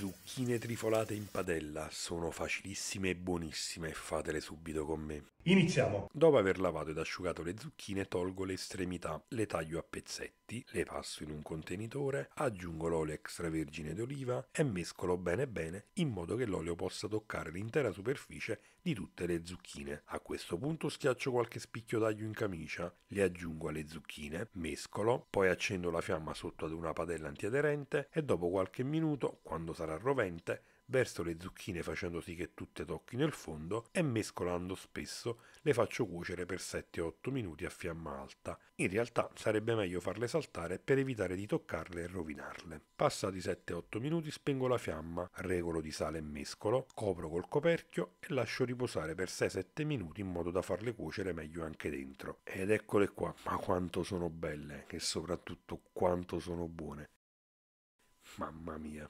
zucchine trifolate in padella, sono facilissime e buonissime, fatele subito con me. Iniziamo! Dopo aver lavato ed asciugato le zucchine tolgo le estremità, le taglio a pezzetti, le passo in un contenitore, aggiungo l'olio extravergine d'oliva e mescolo bene bene in modo che l'olio possa toccare l'intera superficie di tutte le zucchine. A questo punto schiaccio qualche spicchio d'aglio in camicia, le aggiungo alle zucchine, mescolo, poi accendo la fiamma sotto ad una padella antiaderente e dopo qualche minuto, quando sarà sarà rovente, verso le zucchine facendo sì che tutte tocchino il fondo e mescolando spesso le faccio cuocere per 7-8 minuti a fiamma alta. In realtà sarebbe meglio farle saltare per evitare di toccarle e rovinarle. Passati 7-8 minuti spengo la fiamma, regolo di sale e mescolo, copro col coperchio e lascio riposare per 6-7 minuti in modo da farle cuocere meglio anche dentro. Ed eccole qua, ma quanto sono belle e soprattutto quanto sono buone. Mamma mia.